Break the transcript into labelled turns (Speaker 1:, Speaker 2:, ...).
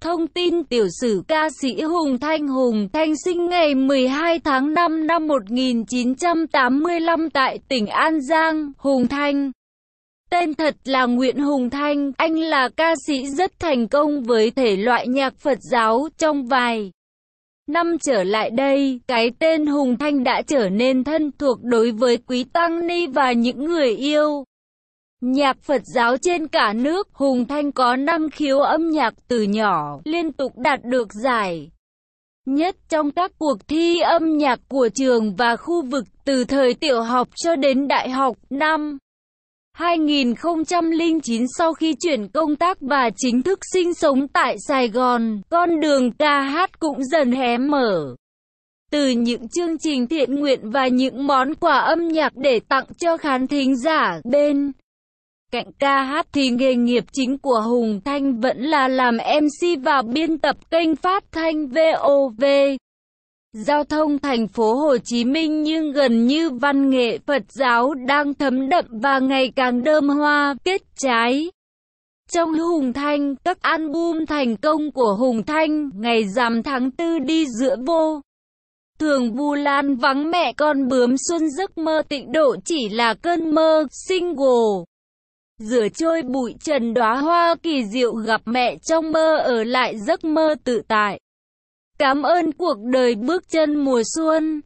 Speaker 1: Thông tin tiểu sử ca sĩ Hùng Thanh Hùng Thanh sinh ngày 12 tháng 5 năm 1985 tại tỉnh An Giang, Hùng Thanh. Tên thật là Nguyễn Hùng Thanh, anh là ca sĩ rất thành công với thể loại nhạc Phật giáo trong vài năm trở lại đây, cái tên Hùng Thanh đã trở nên thân thuộc đối với quý tăng ni và những người yêu nhạc Phật giáo trên cả nước, Hùng Thanh có năng khiếu âm nhạc từ nhỏ, liên tục đạt được giải nhất trong các cuộc thi âm nhạc của trường và khu vực từ thời tiểu học cho đến đại học năm 2009 sau khi chuyển công tác và chính thức sinh sống tại Sài Gòn, con đường ca hát cũng dần hé mở. Từ những chương trình thiện nguyện và những món quà âm nhạc để tặng cho khán thính giả bên cạnh ca hát thì nghề nghiệp chính của Hùng Thanh vẫn là làm MC và biên tập kênh phát thanh VOV. Giao thông thành phố Hồ Chí Minh nhưng gần như văn nghệ Phật giáo đang thấm đậm và ngày càng đơm hoa, kết trái. Trong Hùng Thanh, các album thành công của Hùng Thanh, ngày giảm tháng tư đi giữa vô. Thường Vu Lan vắng mẹ con bướm xuân giấc mơ tịnh độ chỉ là cơn mơ, single rửa trôi bụi trần đóa hoa kỳ diệu gặp mẹ trong mơ ở lại giấc mơ tự tại. Cảm ơn cuộc đời bước chân mùa xuân.